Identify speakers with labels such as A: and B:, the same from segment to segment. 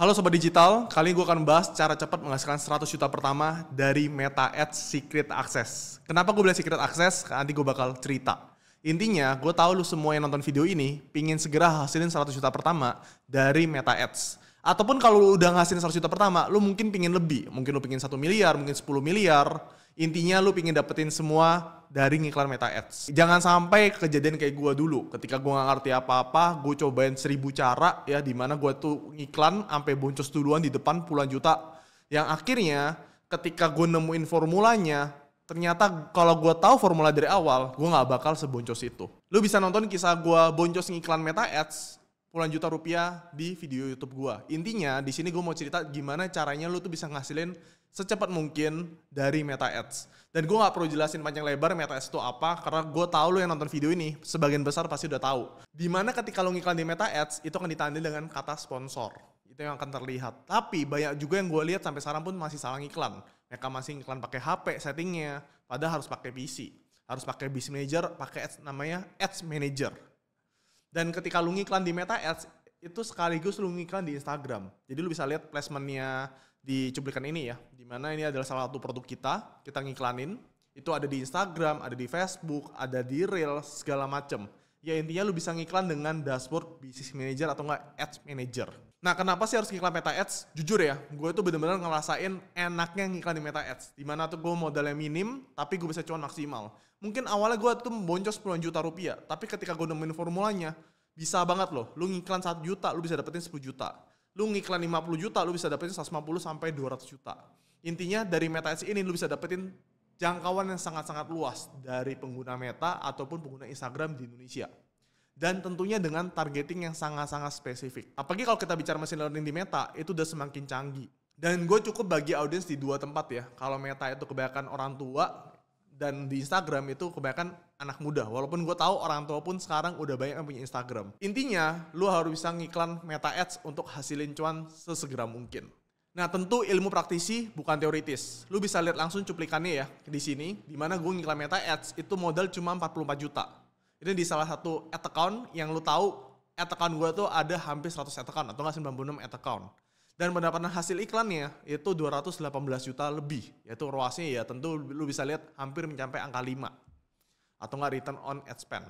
A: Halo Sobat Digital, kali ini gue akan bahas cara cepat menghasilkan 100 juta pertama dari Meta Ads Secret Access. Kenapa gue bilang Secret Access? Nanti gue bakal cerita. Intinya, gue tahu lu semua yang nonton video ini pingin segera hasilin 100 juta pertama dari Meta Ads. Ataupun kalau lu udah ngasilin 100 juta pertama, lu mungkin pingin lebih. Mungkin lu pingin 1 miliar, mungkin 10 miliar, Intinya lu pingin dapetin semua dari ngiklan meta ads. Jangan sampai kejadian kayak gua dulu. Ketika gua gak ngerti apa-apa, gua cobain seribu cara ya dimana gua tuh ngiklan sampai boncos duluan di depan puluhan juta. Yang akhirnya ketika gua nemuin formulanya, ternyata kalau gua tahu formula dari awal, gua nggak bakal seboncos itu. Lu bisa nonton kisah gua boncos ngiklan meta ads puluhan juta rupiah di video YouTube gua. Intinya di sini gua mau cerita gimana caranya lu tuh bisa ngasilin secepat mungkin dari Meta Ads. Dan gua nggak perlu jelasin panjang lebar Meta Ads itu apa karena gua tahu lu yang nonton video ini sebagian besar pasti udah tahu. Dimana ketika lu ngiklan di Meta Ads itu akan ditandai dengan kata sponsor. Itu yang akan terlihat. Tapi banyak juga yang gua lihat sampai sekarang pun masih salah ngiklan. Mereka masih ngiklan pakai HP settingnya, padahal harus pakai PC. Harus pakai Business Manager, pakai ads, namanya Ads Manager dan ketika lu ngiklan di Meta Ads, itu sekaligus lu ngiklan di Instagram. Jadi lu bisa lihat placementnya di cuplikan ini ya. Dimana ini adalah salah satu produk kita, kita ngiklanin. Itu ada di Instagram, ada di Facebook, ada di Reels, segala macem. Ya intinya lu bisa ngiklan dengan dashboard bisnis Manager atau enggak Ads Manager. Nah, kenapa sih harus ngiklan Meta Ads? Jujur ya, gue tuh bener-bener ngerasain enaknya ngiklan di Meta Ads. Dimana tuh gue modalnya minim, tapi gue bisa cuan maksimal. Mungkin awalnya gue tuh boncos puluhan juta rupiah, tapi ketika gue nemuin formulanya, bisa banget loh. Lu ngiklan 1 juta, lu bisa dapetin 10 juta. Lu ngiklan 50 juta, lu bisa dapetin 150 sampai 200 juta. Intinya dari Meta Ads ini lu bisa dapetin jangkauan yang sangat-sangat luas dari pengguna Meta ataupun pengguna Instagram di Indonesia dan tentunya dengan targeting yang sangat-sangat spesifik. Apalagi kalau kita bicara mesin learning di Meta, itu udah semakin canggih. Dan gue cukup bagi audiens di dua tempat ya. Kalau Meta itu kebanyakan orang tua, dan di Instagram itu kebanyakan anak muda. Walaupun gue tahu orang tua pun sekarang udah banyak yang punya Instagram. Intinya, lu harus bisa ngiklan Meta Ads untuk hasilin cuan sesegera mungkin. Nah tentu ilmu praktisi bukan teoritis. Lu bisa lihat langsung cuplikannya ya di sini, di mana gue ngiklan Meta Ads itu modal cuma 44 juta. Ini di salah satu ad account yang lu tahu ad account gue tuh ada hampir 100 ad account atau nggak 96 ad account. Dan pendapatan hasil iklannya itu 218 juta lebih. Yaitu ruasnya ya tentu lu bisa lihat hampir mencapai angka 5. Atau nggak return on ad spend.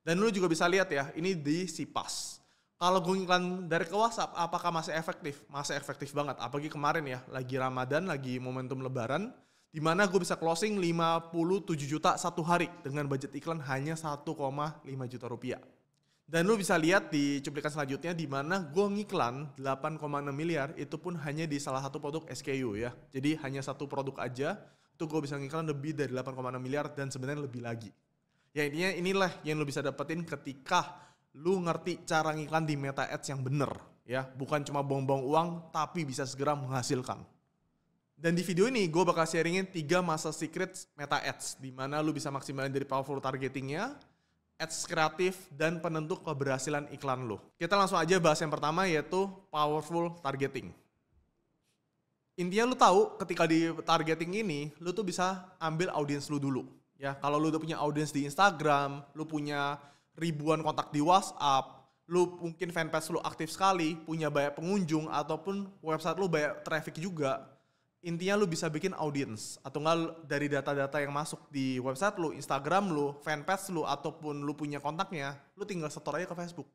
A: Dan lu juga bisa lihat ya, ini di Sipas. Kalau gue iklan dari ke WhatsApp, apakah masih efektif? Masih efektif banget. Apalagi kemarin ya, lagi Ramadan, lagi momentum lebaran di mana gue bisa closing 57 juta satu hari dengan budget iklan hanya 1,5 juta rupiah. Dan lu bisa lihat di cuplikan selanjutnya di mana gue ngiklan 8,6 miliar itu pun hanya di salah satu produk SKU ya. Jadi hanya satu produk aja itu gue bisa ngiklan lebih dari 8,6 miliar dan sebenarnya lebih lagi. Ya intinya inilah yang lu bisa dapetin ketika lu ngerti cara ngiklan di meta ads yang bener ya. Bukan cuma bongbong uang tapi bisa segera menghasilkan. Dan di video ini gue bakal sharingin tiga masa secret meta ads di mana lu bisa maksimalin dari powerful targetingnya, ads kreatif, dan penentu keberhasilan iklan lu. Kita langsung aja bahas yang pertama yaitu powerful targeting. Intinya lu tahu ketika di targeting ini, lu tuh bisa ambil audiens lu dulu. Ya, kalau lu udah punya audiens di Instagram, lu punya ribuan kontak di WhatsApp, lu mungkin fanpage lu aktif sekali, punya banyak pengunjung ataupun website lu banyak traffic juga, intinya lu bisa bikin audiens atau enggak dari data-data yang masuk di website lu, Instagram lu, fanpage lu ataupun lu punya kontaknya, lu tinggal setor aja ke Facebook.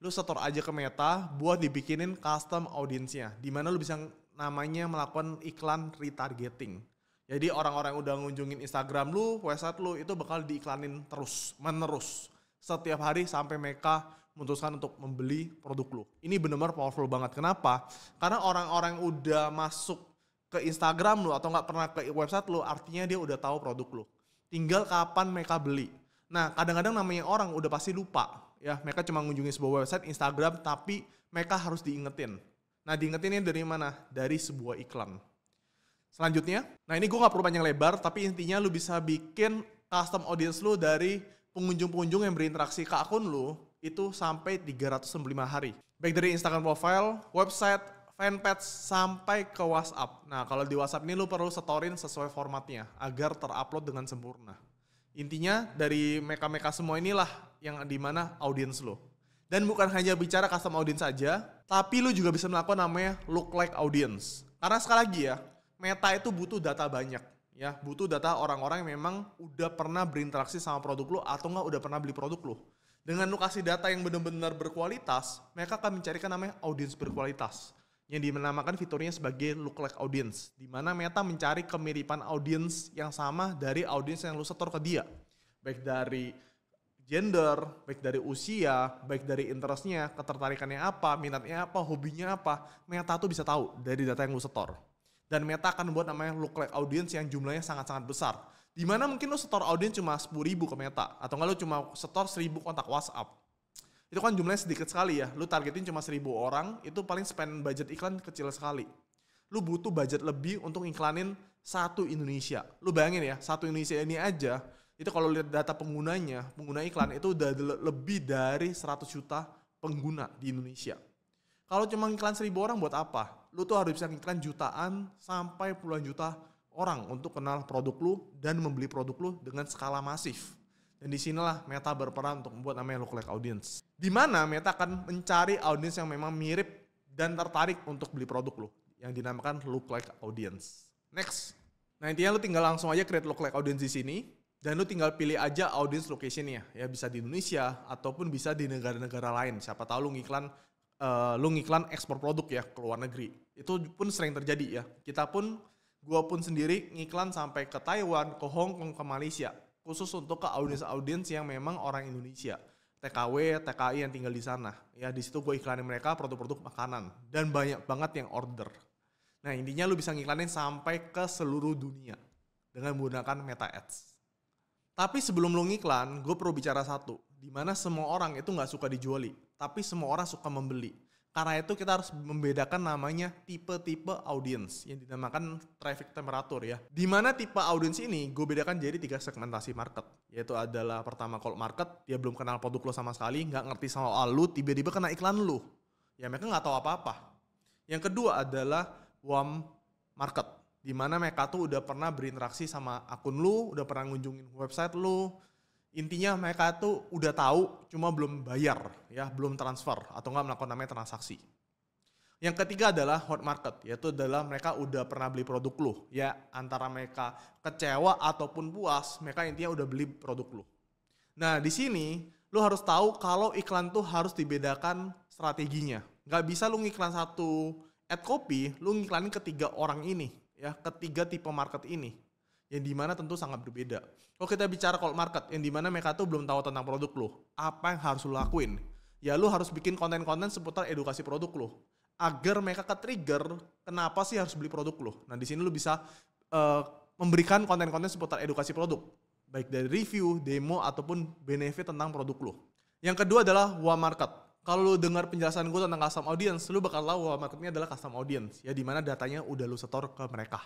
A: Lu setor aja ke Meta buat dibikinin custom audiensnya, di mana lu bisa namanya melakukan iklan retargeting. Jadi orang-orang udah ngunjungin Instagram lu, website lu itu bakal diiklanin terus, menerus setiap hari sampai mereka memutuskan untuk membeli produk lu. Ini benar-benar powerful banget. Kenapa? Karena orang-orang udah masuk ke Instagram lu atau nggak pernah ke website lu, artinya dia udah tahu produk lu. Tinggal kapan mereka beli. Nah, kadang-kadang namanya orang udah pasti lupa. Ya, mereka cuma ngunjungi sebuah website Instagram tapi mereka harus diingetin. Nah, diingetinnya dari mana? Dari sebuah iklan. Selanjutnya, nah ini gue nggak perlu panjang lebar, tapi intinya lu bisa bikin custom audience lu dari pengunjung-pengunjung yang berinteraksi ke akun lu itu sampai 365 hari. Baik dari Instagram profile, website, fanpage sampai ke WhatsApp. Nah, kalau di WhatsApp ini lu perlu setorin sesuai formatnya agar terupload dengan sempurna. Intinya dari meka-meka semua inilah yang dimana audiens lo. Dan bukan hanya bicara custom audiens saja, tapi lu juga bisa melakukan namanya look like audience. Karena sekali lagi ya, meta itu butuh data banyak. Ya, butuh data orang-orang yang memang udah pernah berinteraksi sama produk lu atau enggak udah pernah beli produk lu. Dengan lu kasih data yang benar-benar berkualitas, mereka akan mencarikan namanya audiens berkualitas yang dinamakan fiturnya sebagai look like audience, di mana Meta mencari kemiripan audience yang sama dari audience yang lu setor ke dia, baik dari gender, baik dari usia, baik dari interestnya, ketertarikannya apa, minatnya apa, hobinya apa, Meta tuh bisa tahu dari data yang lu setor. Dan Meta akan buat namanya look like audience yang jumlahnya sangat-sangat besar. Dimana mungkin lu setor audience cuma 10 ribu ke Meta, atau nggak lu cuma setor 1000 kontak WhatsApp itu kan jumlahnya sedikit sekali ya. Lu targetin cuma seribu orang, itu paling spend budget iklan kecil sekali. Lu butuh budget lebih untuk iklanin satu Indonesia. Lu bayangin ya, satu Indonesia ini aja, itu kalau lihat data penggunanya, pengguna iklan itu udah lebih dari 100 juta pengguna di Indonesia. Kalau cuma iklan seribu orang buat apa? Lu tuh harus bisa iklan jutaan sampai puluhan juta orang untuk kenal produk lu dan membeli produk lu dengan skala masif. Dan disinilah Meta berperan untuk membuat namanya look like audience. Di mana Meta akan mencari audience yang memang mirip dan tertarik untuk beli produk lo. Yang dinamakan look like audience. Next. Nah intinya lo tinggal langsung aja create look like audience di sini. Dan lo tinggal pilih aja audience locationnya. Ya bisa di Indonesia ataupun bisa di negara-negara lain. Siapa tahu lo ngiklan uh, lu ngiklan ekspor produk ya ke luar negeri. Itu pun sering terjadi ya. Kita pun, gua pun sendiri ngiklan sampai ke Taiwan, ke Hong Kong, ke Malaysia khusus untuk ke audiens-audiens yang memang orang Indonesia. TKW, TKI yang tinggal di sana. Ya di situ gue iklanin mereka produk-produk makanan dan banyak banget yang order. Nah intinya lu bisa ngiklanin sampai ke seluruh dunia dengan menggunakan Meta Ads. Tapi sebelum lu ngiklan, gue perlu bicara satu, Dimana semua orang itu nggak suka dijuali, tapi semua orang suka membeli. Karena itu kita harus membedakan namanya tipe-tipe audiens yang dinamakan traffic temperature ya. Di mana tipe audiens ini gue bedakan jadi tiga segmentasi market. Yaitu adalah pertama cold market, dia belum kenal produk lo sama sekali, nggak ngerti sama soal lo, tiba-tiba kena iklan lo. Ya mereka nggak tahu apa-apa. Yang kedua adalah warm market. Di mana mereka tuh udah pernah berinteraksi sama akun lo udah pernah ngunjungin website lo intinya mereka tuh udah tahu cuma belum bayar ya belum transfer atau nggak melakukan namanya transaksi yang ketiga adalah hot market, yaitu adalah mereka udah pernah beli produk lu. Ya, antara mereka kecewa ataupun puas, mereka intinya udah beli produk lu. Nah, di sini lu harus tahu kalau iklan tuh harus dibedakan strateginya. Nggak bisa lu ngiklan satu ad copy, lu ngiklanin ketiga orang ini, ya, ketiga tipe market ini yang dimana tentu sangat berbeda. Kalau kita bicara cold market, yang dimana mereka tuh belum tahu tentang produk lo, apa yang harus lo lakuin? Ya lo harus bikin konten-konten seputar edukasi produk lo, agar mereka ke trigger kenapa sih harus beli produk lo. Nah di sini lo bisa uh, memberikan konten-konten seputar edukasi produk, baik dari review, demo ataupun benefit tentang produk lo. Yang kedua adalah wah market. Kalau lo dengar penjelasan gue tentang custom audience, lo bakal tahu market ini adalah custom audience, ya dimana datanya udah lo setor ke mereka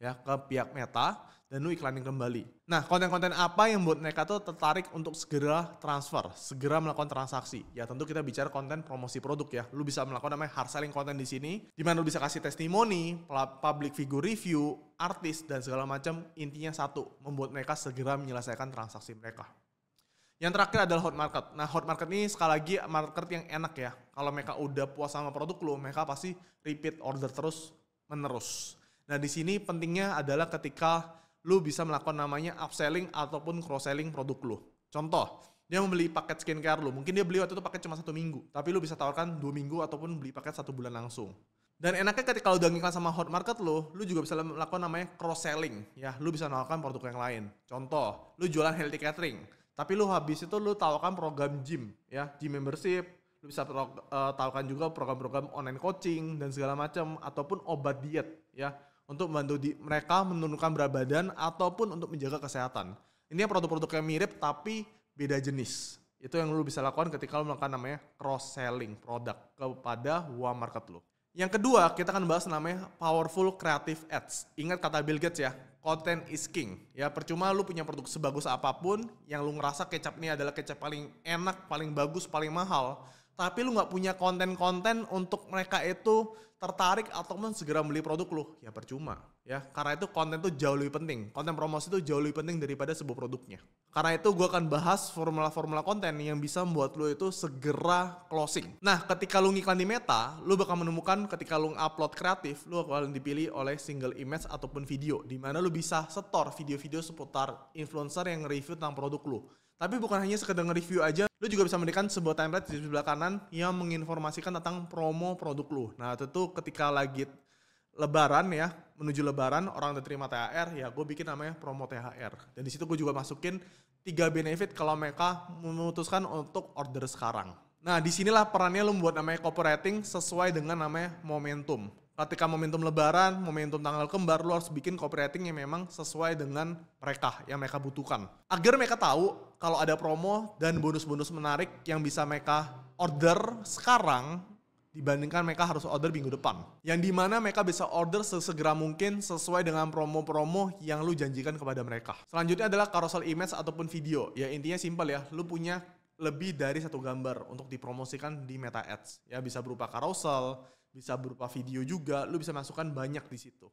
A: ya ke pihak Meta dan lu iklanin kembali. Nah, konten-konten apa yang buat mereka tuh tertarik untuk segera transfer, segera melakukan transaksi? Ya tentu kita bicara konten promosi produk ya. Lu bisa melakukan namanya hard selling konten di sini, di mana lu bisa kasih testimoni, public figure review, artis dan segala macam. Intinya satu, membuat mereka segera menyelesaikan transaksi mereka. Yang terakhir adalah hot market. Nah, hot market ini sekali lagi market yang enak ya. Kalau mereka udah puas sama produk lu, mereka pasti repeat order terus menerus. Nah, di sini pentingnya adalah ketika lu bisa melakukan namanya upselling ataupun cross-selling produk lu. Contoh, dia membeli paket skincare lu. Mungkin dia beli waktu itu paket cuma satu minggu. Tapi lu bisa tawarkan dua minggu ataupun beli paket satu bulan langsung. Dan enaknya ketika lu udah ngiklan sama hot market lu, lu juga bisa melakukan namanya cross selling. Ya, lu bisa nawarkan produk yang lain. Contoh, lu jualan healthy catering. Tapi lu habis itu lu tawarkan program gym, ya, gym membership, lu bisa eh, tawarkan juga program-program online coaching dan segala macam ataupun obat diet, ya untuk membantu di, mereka menurunkan berat badan ataupun untuk menjaga kesehatan. Ini produk-produk yang mirip tapi beda jenis. Itu yang lu bisa lakukan ketika lu melakukan namanya cross selling produk kepada huawei market lu. Yang kedua, kita akan bahas namanya powerful creative ads. Ingat kata Bill Gates ya, content is king. Ya, percuma lu punya produk sebagus apapun yang lu ngerasa kecap ini adalah kecap paling enak, paling bagus, paling mahal tapi lu nggak punya konten-konten untuk mereka itu tertarik ataupun segera beli produk lu ya percuma ya karena itu konten tuh jauh lebih penting konten promosi itu jauh lebih penting daripada sebuah produknya karena itu gue akan bahas formula-formula konten yang bisa membuat lu itu segera closing nah ketika lu ngiklan di meta lu bakal menemukan ketika lu upload kreatif lu akan dipilih oleh single image ataupun video di mana lu bisa setor video-video seputar influencer yang review tentang produk lu tapi bukan hanya sekedar nge-review aja, lo juga bisa memberikan sebuah template di sebelah kanan yang menginformasikan tentang promo produk lo. Nah, tentu ketika lagi lebaran ya, menuju lebaran orang udah terima THR, ya gue bikin namanya promo THR. Dan disitu gue juga masukin tiga benefit kalau mereka memutuskan untuk order sekarang. Nah, disinilah perannya lo membuat namanya copywriting sesuai dengan namanya momentum ketika momentum lebaran, momentum tanggal kembar, lo harus bikin copywriting yang memang sesuai dengan mereka, yang mereka butuhkan. Agar mereka tahu kalau ada promo dan bonus-bonus menarik yang bisa mereka order sekarang dibandingkan mereka harus order minggu depan. Yang dimana mereka bisa order sesegera mungkin sesuai dengan promo-promo yang lu janjikan kepada mereka. Selanjutnya adalah carousel image ataupun video. Ya intinya simpel ya, lu punya lebih dari satu gambar untuk dipromosikan di Meta Ads. Ya bisa berupa carousel, bisa berupa video juga, lu bisa masukkan banyak di situ.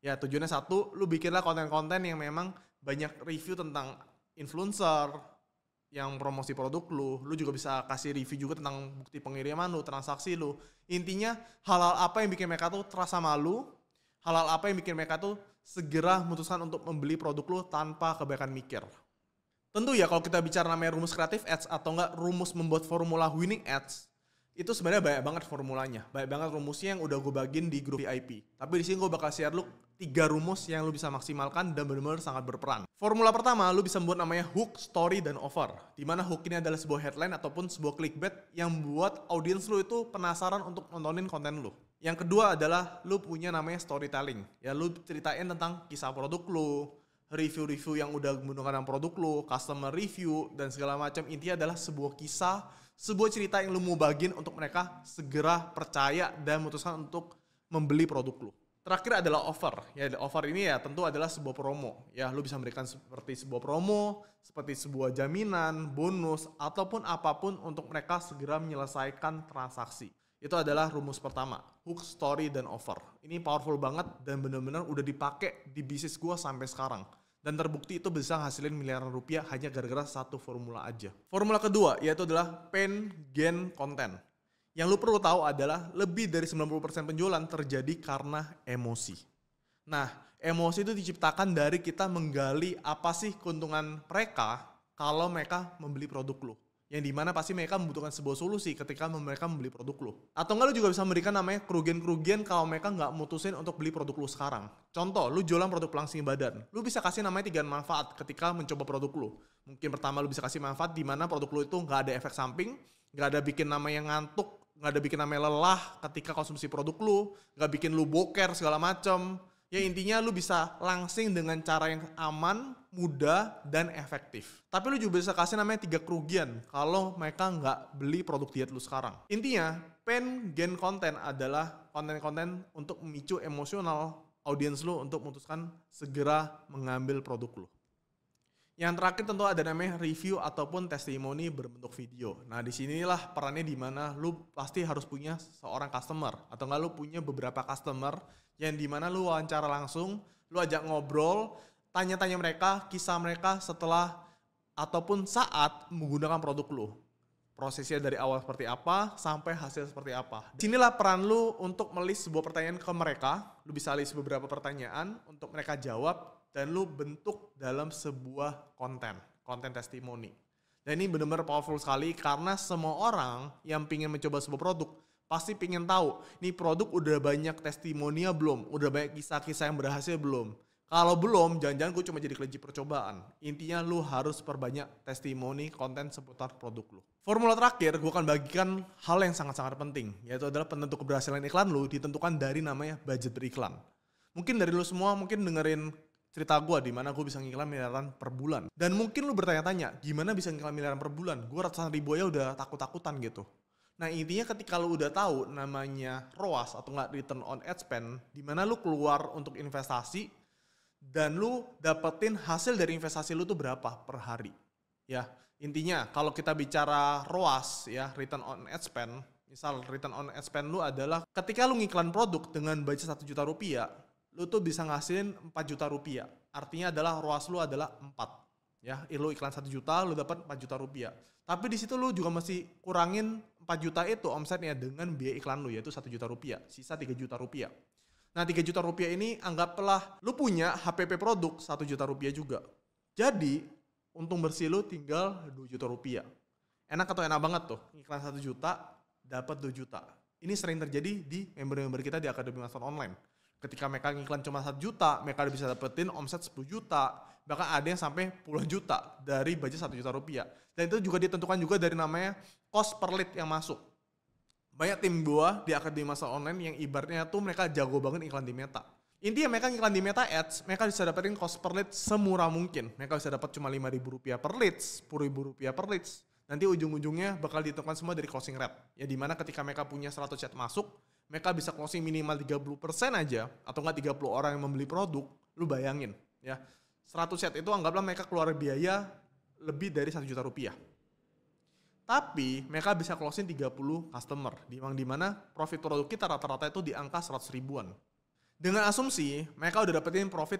A: Ya tujuannya satu, lu bikinlah konten-konten yang memang banyak review tentang influencer yang promosi produk lu, lu juga bisa kasih review juga tentang bukti pengiriman lu, transaksi lu. Intinya halal apa yang bikin mereka tuh terasa malu, halal apa yang bikin mereka tuh segera memutuskan untuk membeli produk lu tanpa kebaikan mikir. Tentu ya kalau kita bicara namanya rumus kreatif ads atau enggak rumus membuat formula winning ads, itu sebenarnya banyak banget formulanya, banyak banget rumusnya yang udah gue bagiin di grup VIP. Tapi di sini gue bakal share lu tiga rumus yang lu bisa maksimalkan dan benar-benar sangat berperan. Formula pertama, lu bisa membuat namanya hook, story, dan offer. Dimana hook ini adalah sebuah headline ataupun sebuah clickbait yang buat audiens lu itu penasaran untuk nontonin konten lu. Yang kedua adalah lu punya namanya storytelling. Ya lu ceritain tentang kisah produk lu, review-review yang udah menggunakan produk lu, customer review, dan segala macam. Intinya adalah sebuah kisah sebuah cerita yang lu mau bagiin untuk mereka segera percaya dan memutuskan untuk membeli produk lu. Terakhir adalah offer. Ya, offer ini ya tentu adalah sebuah promo. Ya, lu bisa memberikan seperti sebuah promo, seperti sebuah jaminan, bonus, ataupun apapun untuk mereka segera menyelesaikan transaksi. Itu adalah rumus pertama, hook, story, dan offer. Ini powerful banget dan benar-benar udah dipakai di bisnis gua sampai sekarang dan terbukti itu bisa hasilin miliaran rupiah hanya gara-gara satu formula aja. Formula kedua yaitu adalah pain gain content. Yang lu perlu tahu adalah lebih dari 90% penjualan terjadi karena emosi. Nah, emosi itu diciptakan dari kita menggali apa sih keuntungan mereka kalau mereka membeli produk lu yang dimana pasti mereka membutuhkan sebuah solusi ketika mereka membeli produk lo. Atau enggak lo juga bisa memberikan namanya kerugian-kerugian kalau mereka nggak mutusin untuk beli produk lo sekarang. Contoh, lo jualan produk pelangsing badan. Lo bisa kasih namanya tiga manfaat ketika mencoba produk lo. Mungkin pertama lo bisa kasih manfaat di mana produk lo itu nggak ada efek samping, nggak ada bikin nama yang ngantuk, nggak ada bikin namanya lelah ketika konsumsi produk lo, nggak bikin lo boker segala macem. Ya intinya lo bisa langsing dengan cara yang aman, mudah, dan efektif. Tapi lu juga bisa kasih namanya tiga kerugian kalau mereka nggak beli produk diet lu sekarang. Intinya, pen gen konten adalah konten-konten untuk memicu emosional audiens lu untuk memutuskan segera mengambil produk lu. Yang terakhir tentu ada namanya review ataupun testimoni berbentuk video. Nah, disinilah perannya di mana lu pasti harus punya seorang customer atau nggak lu punya beberapa customer yang di mana lu wawancara langsung, lu ajak ngobrol, tanya-tanya mereka, kisah mereka setelah ataupun saat menggunakan produk lu. Prosesnya dari awal seperti apa sampai hasil seperti apa. Sinilah peran lu untuk melis sebuah pertanyaan ke mereka. Lu bisa list beberapa pertanyaan untuk mereka jawab dan lu bentuk dalam sebuah konten, konten testimoni. Dan ini benar-benar powerful sekali karena semua orang yang pingin mencoba sebuah produk pasti pingin tahu, nih produk udah banyak testimoninya belum? Udah banyak kisah-kisah yang berhasil belum? Kalau belum, jangan-jangan gue cuma jadi kelinci percobaan. Intinya lu harus perbanyak testimoni konten seputar produk lu. Formula terakhir, gue akan bagikan hal yang sangat-sangat penting, yaitu adalah penentu keberhasilan iklan lu ditentukan dari namanya budget beriklan. Mungkin dari lu semua mungkin dengerin cerita gue di mana gue bisa ngiklan miliaran per bulan. Dan mungkin lu bertanya-tanya, gimana bisa ngiklan miliaran per bulan? Gue ratusan ribu aja udah takut-takutan gitu. Nah intinya ketika lu udah tahu namanya ROAS atau nggak return on ad spend, di mana lu keluar untuk investasi, dan lu dapetin hasil dari investasi lu tuh berapa per hari. Ya, intinya kalau kita bicara ROAS ya, return on ad spend, misal return on ad spend lu adalah ketika lu ngiklan produk dengan budget satu juta rupiah, lu tuh bisa ngasilin 4 juta rupiah. Artinya adalah ROAS lu adalah 4. Ya, lu iklan satu juta, lu dapat 4 juta rupiah. Tapi di situ lu juga masih kurangin 4 juta itu omsetnya dengan biaya iklan lu yaitu satu juta rupiah, sisa 3 juta rupiah. Nah 3 juta rupiah ini anggaplah lu punya HPP produk 1 juta rupiah juga. Jadi untung bersih lu tinggal 2 juta rupiah. Enak atau enak banget tuh, iklan 1 juta dapat 2 juta. Ini sering terjadi di member-member kita di Akademi Master Online. Ketika mereka ngiklan cuma 1 juta, mereka bisa dapetin omset 10 juta, bahkan ada yang sampai puluhan juta dari budget 1 juta rupiah. Dan itu juga ditentukan juga dari namanya cost per lead yang masuk banyak tim gua di Akademi Masa Online yang ibaratnya tuh mereka jago banget iklan di Meta. Intinya mereka iklan di Meta Ads, mereka bisa dapetin cost per lead semurah mungkin. Mereka bisa dapat cuma lima ribu rupiah per leads, ribu rupiah per leads. Nanti ujung-ujungnya bakal ditentukan semua dari closing rate. Ya dimana ketika mereka punya 100 chat masuk, mereka bisa closing minimal 30% aja, atau enggak 30 orang yang membeli produk, lu bayangin ya. 100 chat itu anggaplah mereka keluar biaya lebih dari satu juta rupiah tapi mereka bisa closing 30 customer, di mana profit produk kita rata-rata itu di angka 100 ribuan. Dengan asumsi mereka udah dapetin profit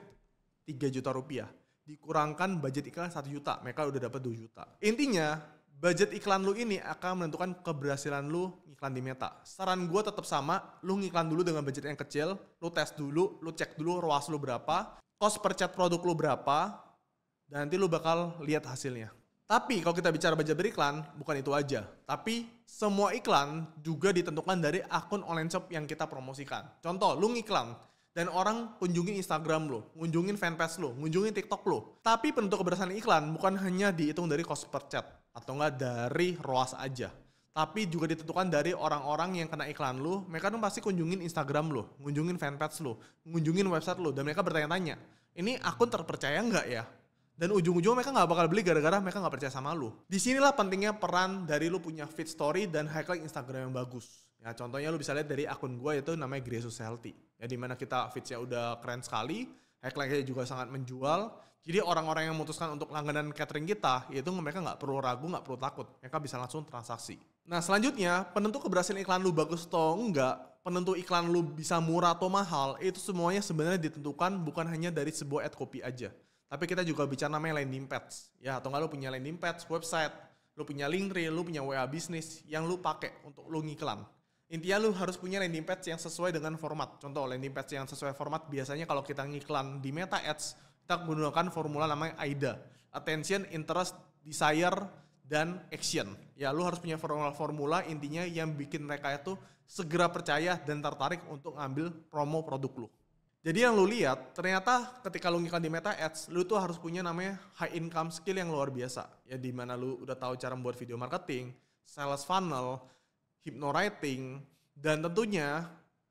A: 3 juta rupiah, dikurangkan budget iklan 1 juta, mereka udah dapet 2 juta. Intinya, budget iklan lu ini akan menentukan keberhasilan lu iklan di meta. Saran gue tetap sama, lu ngiklan dulu dengan budget yang kecil, lu tes dulu, lu cek dulu ruas lu berapa, cost per chat produk lu berapa, dan nanti lu bakal lihat hasilnya. Tapi kalau kita bicara budget beriklan, bukan itu aja. Tapi semua iklan juga ditentukan dari akun online shop yang kita promosikan. Contoh, lu ngiklan dan orang kunjungin Instagram lo, kunjungin fanpage lo, kunjungin TikTok lo. Tapi penentu keberhasilan iklan bukan hanya dihitung dari cost per chat atau enggak dari ROAS aja. Tapi juga ditentukan dari orang-orang yang kena iklan lo, mereka tuh pasti kunjungin Instagram lo, kunjungin fanpage lo, kunjungin website lo, dan mereka bertanya-tanya, ini akun terpercaya nggak ya? dan ujung-ujungnya mereka nggak bakal beli gara-gara mereka nggak percaya sama lu. Disinilah pentingnya peran dari lu punya fit story dan highlight Instagram yang bagus. Ya contohnya lu bisa lihat dari akun gue itu namanya Gresus Healthy. Ya mana kita feedsnya udah keren sekali, highlightnya juga sangat menjual. Jadi orang-orang yang memutuskan untuk langganan catering kita, yaitu mereka nggak perlu ragu, nggak perlu takut. Mereka bisa langsung transaksi. Nah selanjutnya, penentu keberhasilan iklan lu bagus atau enggak, penentu iklan lu bisa murah atau mahal, itu semuanya sebenarnya ditentukan bukan hanya dari sebuah ad copy aja tapi kita juga bicara namanya landing page, Ya, atau enggak lu punya landing page, website, lu punya link tree, lu punya WA bisnis yang lu pakai untuk lu ngiklan. Intinya lu harus punya landing page yang sesuai dengan format. Contoh landing page yang sesuai format biasanya kalau kita ngiklan di Meta Ads, kita menggunakan formula namanya AIDA. Attention, interest, desire, dan action. Ya, lu harus punya formula-formula intinya yang bikin mereka itu segera percaya dan tertarik untuk ngambil promo produk lu. Jadi yang lu lihat ternyata ketika lu ngiklan di Meta Ads, lu tuh harus punya namanya high income skill yang luar biasa. Ya di mana lu udah tahu cara membuat video marketing, sales funnel, hypno writing, dan tentunya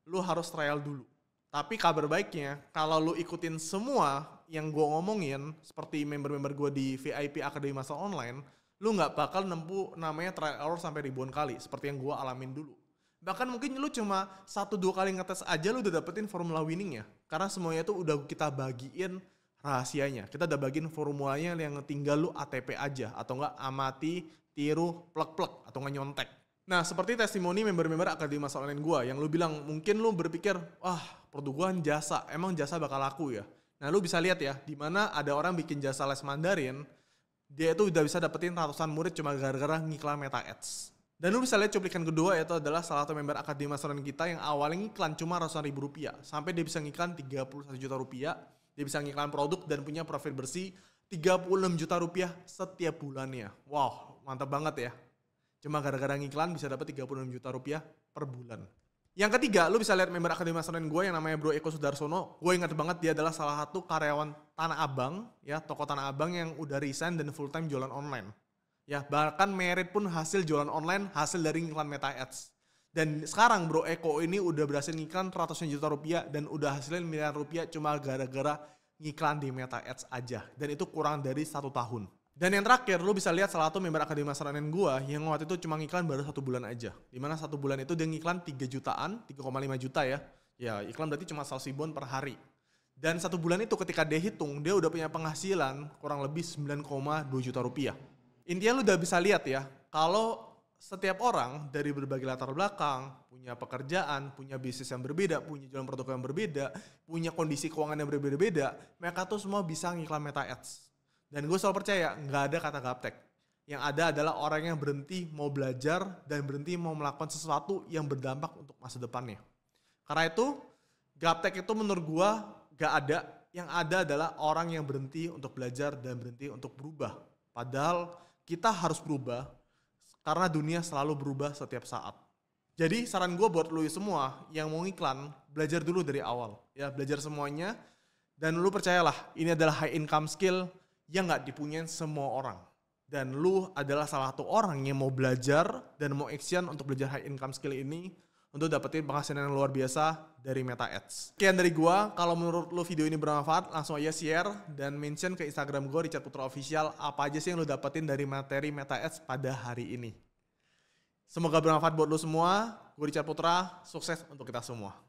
A: lu harus trial dulu. Tapi kabar baiknya, kalau lu ikutin semua yang gue ngomongin, seperti member-member gue di VIP Academy masa Online, lu nggak bakal nempu namanya trial error sampai ribuan kali, seperti yang gue alamin dulu. Bahkan mungkin lu cuma satu dua kali ngetes aja lu udah dapetin formula winning ya. Karena semuanya tuh udah kita bagiin rahasianya. Kita udah bagiin formulanya yang tinggal lu ATP aja atau enggak amati, tiru, plek-plek atau enggak nyontek. Nah, seperti testimoni member-member Akademi Masa Online gua yang lu bilang mungkin lu berpikir, "Wah, produk gue jasa, emang jasa bakal laku ya." Nah, lu bisa lihat ya, di mana ada orang bikin jasa les Mandarin, dia itu udah bisa dapetin ratusan murid cuma gara-gara ngiklan Meta Ads. Dan lu bisa lihat cuplikan kedua yaitu adalah salah satu member Akademi Masteran kita yang awalnya ngiklan cuma ratusan ribu rupiah. Sampai dia bisa ngiklan 31 juta rupiah. Dia bisa ngiklan produk dan punya profit bersih 36 juta rupiah setiap bulannya. Wow, mantap banget ya. Cuma gara-gara ngiklan bisa dapat 36 juta rupiah per bulan. Yang ketiga, lu bisa lihat member Akademi Masteran gue yang namanya Bro Eko Sudarsono. Gue ingat banget dia adalah salah satu karyawan Tanah Abang, ya toko Tanah Abang yang udah resign dan full time jualan online. Ya, bahkan merit pun hasil jualan online hasil dari iklan Meta Ads. Dan sekarang bro Eko ini udah berhasil ngiklan ratusan juta rupiah dan udah hasilin miliar rupiah cuma gara-gara ngiklan di Meta Ads aja. Dan itu kurang dari satu tahun. Dan yang terakhir, lu bisa lihat salah satu member Akademi Saranen gua yang waktu itu cuma ngiklan baru satu bulan aja. Dimana satu bulan itu dia ngiklan 3 jutaan, 3,5 juta ya. Ya, iklan berarti cuma sausibon per hari. Dan satu bulan itu ketika dia hitung, dia udah punya penghasilan kurang lebih 9,2 juta rupiah. Intinya lu udah bisa lihat ya, kalau setiap orang dari berbagai latar belakang, punya pekerjaan, punya bisnis yang berbeda, punya jalan protokol yang berbeda, punya kondisi keuangan yang berbeda-beda, mereka tuh semua bisa ngiklan meta ads. Dan gue selalu percaya, nggak ada kata gaptek. Yang ada adalah orang yang berhenti mau belajar dan berhenti mau melakukan sesuatu yang berdampak untuk masa depannya. Karena itu, gaptek itu menurut gue gak ada. Yang ada adalah orang yang berhenti untuk belajar dan berhenti untuk berubah. Padahal kita harus berubah karena dunia selalu berubah setiap saat. Jadi saran gue buat lu semua yang mau iklan, belajar dulu dari awal. Ya, belajar semuanya. Dan lu percayalah, ini adalah high income skill yang nggak dipunyain semua orang. Dan lu adalah salah satu orang yang mau belajar dan mau action untuk belajar high income skill ini untuk dapetin penghasilan yang luar biasa dari Meta Ads. Sekian dari gua. Kalau menurut lo video ini bermanfaat, langsung aja share dan mention ke Instagram gua Richard Putra Official apa aja sih yang lo dapetin dari materi Meta Ads pada hari ini. Semoga bermanfaat buat lo semua. Gue Richard Putra, sukses untuk kita semua.